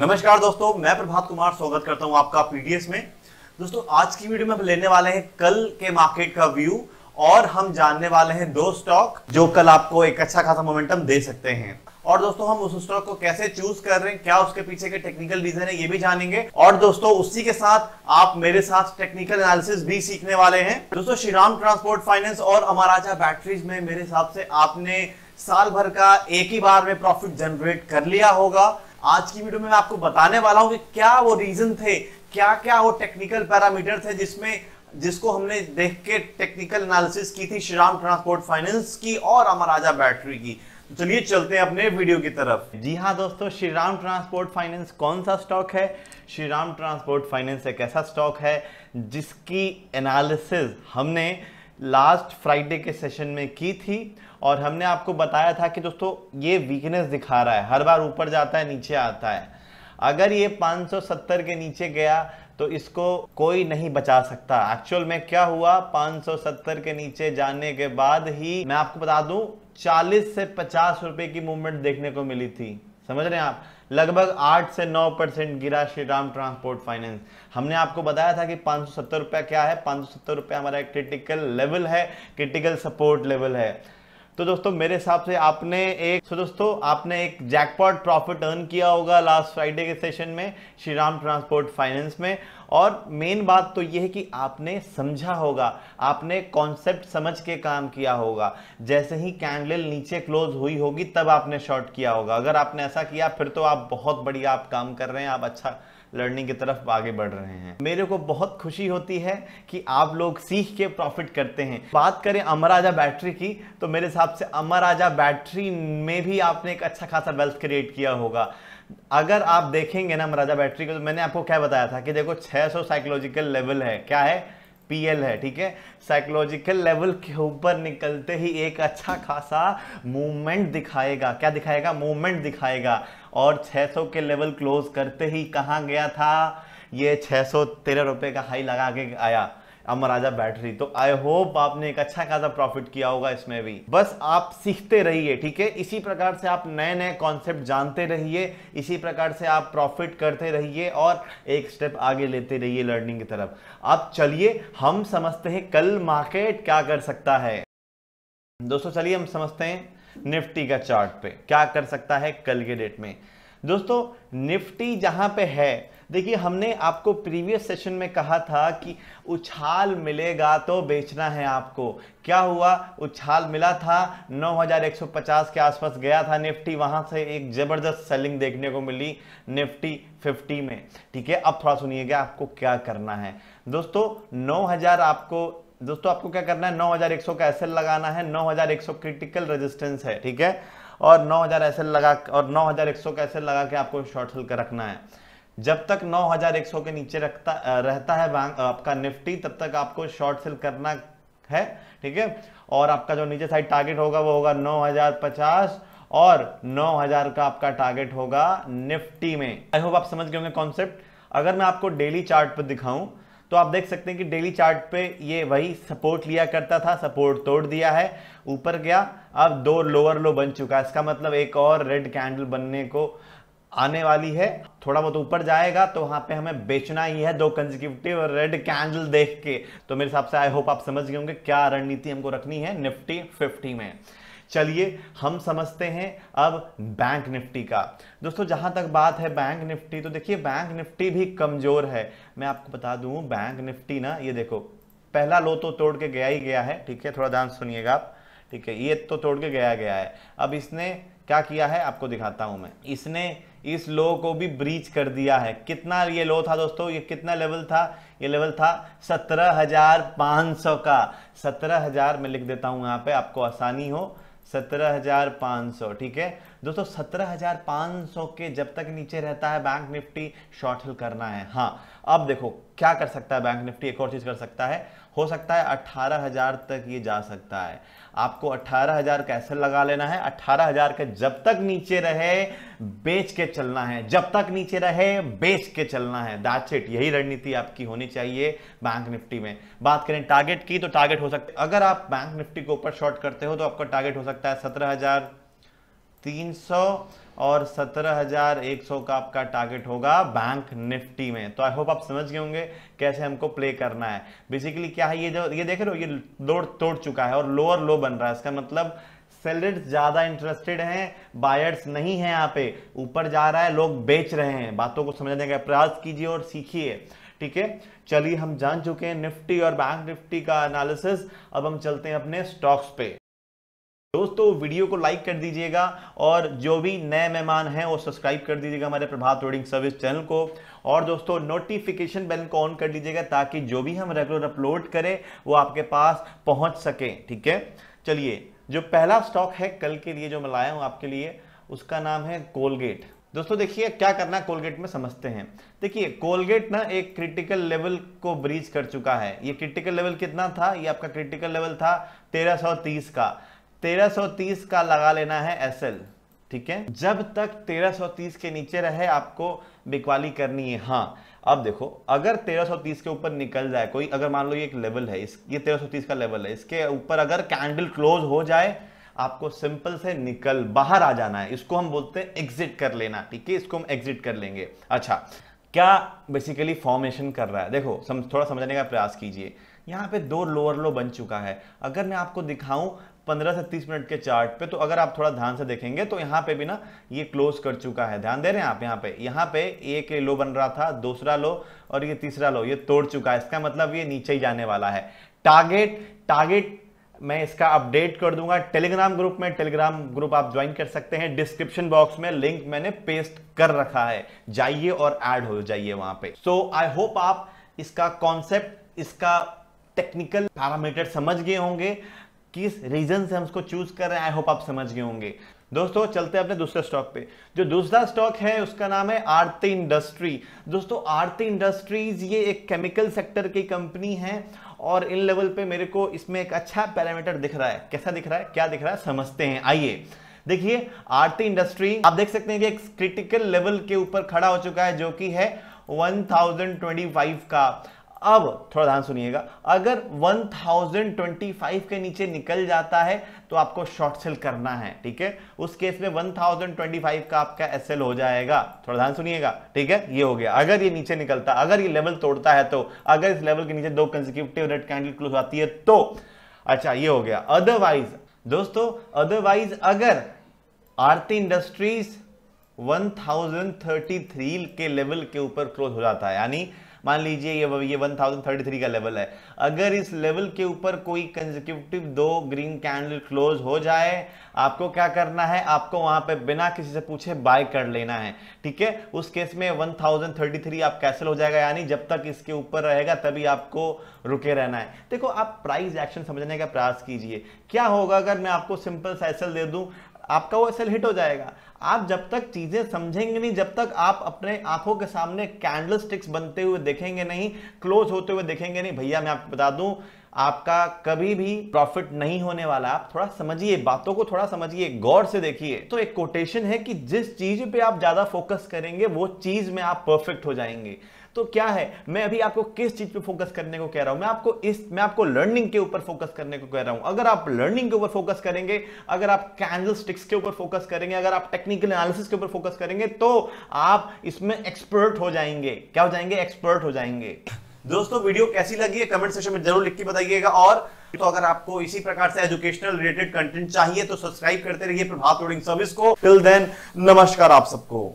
नमस्कार दोस्तों मैं प्रभात कुमार स्वागत करता हूं आपका पीडीएस में दोस्तों आज की वीडियो में हम लेने वाले हैं कल के मार्केट का व्यू और हम जानने वाले हैं दो स्टॉक जो कल आपको एक अच्छा खासा मोमेंटम दे सकते हैं और दोस्तों हम उस स्टॉक को कैसे चूज कर रहे हैं क्या उसके पीछे के टेक्निकल रीजन है ये भी जानेंगे और दोस्तों उसी के साथ आप मेरे साथ टेक्निकल एनालिसिस भी सीखने वाले हैं दोस्तों श्रीराम ट्रांसपोर्ट फाइनेंस और अमाराजा बैटरीज में मेरे हिसाब से आपने साल भर का एक ही बार में प्रॉफिट जनरेट कर लिया होगा आज की वीडियो में मैं आपको बताने वाला हूँ कि क्या वो रीजन थे क्या क्या वो टेक्निकल पैरामीटर थे जिसमें जिसको हमने देख के टेक्निकल एनालिसिस की थी श्रीराम ट्रांसपोर्ट फाइनेंस की और अमराजा बैटरी की तो चलिए चलते हैं अपने वीडियो की तरफ जी हाँ दोस्तों श्रीराम ट्रांसपोर्ट फाइनेंस कौन सा स्टॉक है श्रीराम ट्रांसपोर्ट फाइनेंस एक ऐसा स्टॉक है जिसकी एनालिसिस हमने लास्ट फ्राइडे के सेशन में की थी और हमने आपको बताया था कि दोस्तों ये वीकनेस दिखा रहा है हर बार ऊपर जाता है नीचे आता है अगर ये 570 के नीचे गया तो इसको कोई नहीं बचा सकता एक्चुअल में क्या हुआ 570 के नीचे जाने के बाद ही मैं आपको बता दूं 40 से 50 रुपए की मूवमेंट देखने को मिली थी समझ रहे हैं आप लगभग आठ से नौ परसेंट गिरा श्री राम ट्रांसपोर्ट फाइनेंस हमने आपको बताया था कि पांच सौ क्या है पांच सौ हमारा एक क्रिटिकल लेवल है क्रिटिकल सपोर्ट लेवल है तो दोस्तों मेरे हिसाब से आपने एक तो दोस्तों आपने एक जैकपॉट प्रॉफिट अर्न किया होगा लास्ट फ्राइडे के सेशन में श्री राम ट्रांसपोर्ट फाइनेंस में और मेन बात तो यह है कि आपने समझा होगा आपने कॉन्सेप्ट समझ के काम किया होगा जैसे ही कैंडल नीचे क्लोज हुई होगी तब आपने शॉर्ट किया होगा अगर आपने ऐसा किया फिर तो आप बहुत बढ़िया आप काम कर रहे हैं आप अच्छा लर्निंग की तरफ आगे बढ़ रहे हैं मेरे को बहुत खुशी होती है कि आप लोग सीख के प्रॉफिट करते हैं बात करें अमर राजा बैटरी की तो मेरे हिसाब से अमर राजा बैटरी में भी आपने एक अच्छा खासा वेल्थ क्रिएट किया होगा अगर आप देखेंगे ना अमर राजा बैटरी को तो मैंने आपको क्या बताया था कि देखो 600 साइकोलॉजिकल लेवल है क्या है पीएल है ठीक है साइकोलॉजिकल लेवल के ऊपर निकलते ही एक अच्छा खासा मूवमेंट दिखाएगा क्या दिखाएगा मूवमेंट दिखाएगा और 600 के लेवल क्लोज करते ही कहाँ गया था ये छः सौ तेरह रुपए का हाई लगा के आया राजा बैटरी तो आई होप आपने एक अच्छा खासा प्रॉफिट किया होगा इसमें भी बस आप सीखते रहिए ठीक है इसी प्रकार से आप नए नए कॉन्सेप्ट जानते रहिए इसी प्रकार से आप प्रॉफिट करते रहिए और एक स्टेप आगे लेते रहिए लर्निंग की तरफ आप चलिए हम समझते हैं कल मार्केट क्या कर सकता है दोस्तों चलिए हम समझते हैं निफ्टी का चार्ट पे क्या कर सकता है कल के डेट में दोस्तों निफ्टी जहां पे है देखिए हमने आपको प्रीवियस सेशन में कहा था कि उछाल मिलेगा तो बेचना है आपको क्या हुआ उछाल मिला था 9150 के आसपास गया था निफ्टी वहां से एक जबरदस्त सेलिंग देखने को मिली निफ्टी 50 में ठीक है अब थोड़ा सुनिएगा आपको क्या करना है दोस्तों 9000 आपको दोस्तों आपको क्या करना है 9100 का एस लगाना है 9100 क्रिटिकल रेजिस्टेंस है ठीक है और 9000 हजार लगा और 9100 का एस लगा के आपको शॉर्ट सेल कर रखना है जब तक 9100 के नीचे रखता रहता है आपका निफ्टी तब तक आपको शॉर्ट सेल करना है ठीक है और आपका जो नीचे साइड टारगेट होगा वो होगा 9050 और 9000 का आपका टारगेट होगा निफ्टी में आई होप आप समझ गए होंगे कॉन्सेप्ट अगर मैं आपको डेली चार्ट पर दिखाऊं तो आप देख सकते हैं कि डेली चार्ट पे ये वही सपोर्ट लिया करता था सपोर्ट तोड़ दिया है ऊपर गया अब दो लोअर लो बन चुका है इसका मतलब एक और रेड कैंडल बनने को आने वाली है थोड़ा बहुत ऊपर जाएगा तो वहां पे हमें बेचना ही है दो कंजिक्यूटिव रेड कैंडल देख के तो मेरे हिसाब से आई होप आप समझ गए होंगे क्या रणनीति हमको रखनी है निफ्टी फिफ्टी में चलिए हम समझते हैं अब बैंक निफ्टी का दोस्तों जहां तक बात है बैंक निफ्टी तो देखिए बैंक निफ्टी भी कमजोर है मैं आपको बता दूं बैंक निफ्टी ना ये देखो पहला लो तो तोड़ के गया ही गया है ठीक है थोड़ा ध्यान सुनिएगा आप ठीक है ये तो तोड़ के गया गया है अब इसने क्या किया है आपको दिखाता हूं मैं इसने इस लो को भी ब्रीच कर दिया है कितना ये लो था दोस्तों ये कितना लेवल था ये लेवल था सत्रह हजार पांच सौ का सत्रह हजार मैं लिख देता हूं यहाँ पे आपको आसानी हो सत्रह हजार पांच सौ ठीक है दोस्तों सत्रह हजार पांच सौ के जब तक नीचे रहता है बैंक निफ्टी शॉर्ट हिल करना है हाँ अब देखो क्या कर सकता है बैंक निफ्टी एक और चीज़ कर सकता है हो सकता है अठारह हजार तक ये जा सकता है आपको अठारह हजार कैसे लगा लेना है अठारह हजार के जब तक नीचे रहे बेच के चलना है जब तक नीचे रहे बेच के चलना है दैट्स इट यही रणनीति आपकी होनी चाहिए बैंक निफ्टी में बात करें टारगेट की तो टारगेट हो सकता है अगर आप बैंक निफ्टी के ऊपर शॉर्ट करते हो तो आपका टारगेट हो सकता है सत्रह 300 और 17,100 का आपका टारगेट होगा बैंक निफ्टी में तो आई होप आप समझ गए होंगे कैसे हमको प्ले करना है बेसिकली क्या है ये जो ये देख रहे हो ये दौड़ तोड़ चुका है और लोअर लो बन रहा है इसका मतलब सेलर्स ज़्यादा इंटरेस्टेड हैं बायर्स नहीं हैं यहाँ पे ऊपर जा रहा है लोग बेच रहे हैं बातों को समझने का प्रयास कीजिए और सीखिए ठीक है चलिए हम जान चुके हैं निफ्टी और बैंक निफ्टी का एनालिसिस अब हम चलते हैं अपने स्टॉक्स पे दोस्तों वीडियो को लाइक कर दीजिएगा और जो भी नए मेहमान हैं वो सब्सक्राइब कर दीजिएगा हमारे प्रभात ट्रेडिंग सर्विस चैनल को और दोस्तों नोटिफिकेशन बेल को ऑन कर दीजिएगा ताकि जो भी हम रेगुलर अपलोड करें वो आपके पास पहुंच सके ठीक है चलिए जो पहला स्टॉक है कल के लिए जो मैं लाया हूँ आपके लिए उसका नाम है कोलगेट दोस्तों देखिए क्या करना कोलगेट में समझते हैं देखिए कोलगेट ना एक क्रिटिकल लेवल को ब्रीच कर चुका है ये क्रिटिकल लेवल कितना था ये आपका क्रिटिकल लेवल था 1330 का 1330 का लगा लेना है एस ठीक है जब तक 1330 के नीचे रहे आपको बिकवाली करनी है हाँ अब देखो अगर 1330 के ऊपर निकल जाए कोई अगर मान लो ये एक लेवल है इस ये 1330 का लेवल है इसके ऊपर अगर कैंडल क्लोज हो जाए आपको सिंपल से निकल बाहर आ जाना है इसको हम बोलते हैं एग्जिट कर लेना ठीक है इसको हम एग्जिट कर लेंगे अच्छा क्या बेसिकली फॉर्मेशन कर रहा है देखो सम, थोड़ा समझने का प्रयास कीजिए यहाँ पे दो लोअर लो बन चुका है अगर मैं आपको दिखाऊं 15 से 30 मिनट के चार्ट पे तो अगर आप थोड़ा ध्यान से देखेंगे तो यहाँ पे भी ना ये क्लोज कर चुका है ध्यान दे रहे हैं आप यहाँ पे यहाँ पे एक लो बन रहा था दूसरा लो और ये तीसरा लो ये तोड़ चुका है इसका मतलब ये नीचे ही जाने वाला है टारगेट टारगेट मैं इसका अपडेट कर दूंगा टेलीग्राम ग्रुप में टेलीग्राम ग्रुप आप ज्वाइन कर सकते हैं डिस्क्रिप्शन बॉक्स में लिंक मैंने पेस्ट कर रखा है जाइए और ऐड हो जाइए वहां पे सो आई होप आप इसका कॉन्सेप्ट इसका टेक्निकल पैरामीटर समझ गए होंगे किस रीजन से हम उसको चूज कर रहे हैं आई होप आप समझ गए होंगे दोस्तों चलते हैं अपने दूसरे स्टॉक पे जो दूसरा स्टॉक है उसका नाम है आरती इंडस्ट्री दोस्तों आरती इंडस्ट्रीज ये एक केमिकल सेक्टर की कंपनी है और इन लेवल पे मेरे को इसमें एक अच्छा पैरामीटर दिख रहा है कैसा दिख रहा है क्या दिख रहा है समझते हैं आइए देखिए आरती इंडस्ट्री आप देख सकते हैं कि एक क्रिटिकल लेवल के ऊपर खड़ा हो चुका है जो कि है 1025 का अब थोड़ा ध्यान सुनिएगा अगर 1025 के नीचे निकल जाता है तो आपको शॉर्ट सेल करना है ठीक है उस केस में 1025 का आपका एसएल हो जाएगा थोड़ा ध्यान सुनिएगा ठीक है ये हो गया अगर ये नीचे निकलता अगर ये लेवल तोड़ता है तो अगर इस लेवल के नीचे दो कंजिक्यूटिव रेड कैंडल क्लोज आती है तो अच्छा ये हो गया अदरवाइज दोस्तों अदरवाइज अगर आरती इंडस्ट्रीज 1033 के लेवल के ऊपर क्लोज हो जाता है यानी मान लीजिए ये ये 1033 का लेवल है अगर इस लेवल के ऊपर कोई कंजिक्यूटिव दो ग्रीन कैंडल क्लोज हो जाए आपको क्या करना है आपको वहां पे बिना किसी से पूछे बाय कर लेना है ठीक है उस केस में 1033 आप कैसल हो जाएगा यानी जब तक इसके ऊपर रहेगा तभी आपको रुके रहना है देखो आप प्राइस एक्शन समझने का प्रयास कीजिए क्या होगा अगर मैं आपको सिंपल सैसल दे दूं आपका वो सेल हिट हो जाएगा आप जब तक चीजें समझेंगे नहीं जब तक आप अपने आंखों के सामने कैंडल स्टिक्स बनते हुए देखेंगे नहीं क्लोज होते हुए देखेंगे नहीं भैया मैं आपको बता दूं आपका कभी भी प्रॉफिट नहीं होने वाला आप थोड़ा समझिए बातों को थोड़ा समझिए गौर से देखिए तो एक कोटेशन है कि जिस चीज पे आप ज्यादा फोकस करेंगे वो चीज में आप परफेक्ट हो जाएंगे तो क्या है मैं अभी आपको किस चीज पे फोकस करने को कह रहा हूं मैं आपको इस मैं आपको लर्निंग के ऊपर फोकस करने को कह रहा हूं अगर आप लर्निंग के ऊपर फोकस करेंगे अगर आप कैंडल स्टिक्स के ऊपर फोकस करेंगे अगर आप टेक्निकल एनालिसिस के ऊपर फोकस करेंगे तो आप इसमें एक्सपर्ट हो जाएंगे क्या हो जाएंगे एक्सपर्ट हो जाएंगे दोस्तों वीडियो कैसी लगी है कमेंट सेक्शन में जरूर लिख के बताइएगा और तो अगर आपको इसी प्रकार से एजुकेशनल रिलेटेड कंटेंट चाहिए तो सब्सक्राइब करते रहिए प्रभात लोडिंग सर्विस को टिल देन नमस्कार आप सबको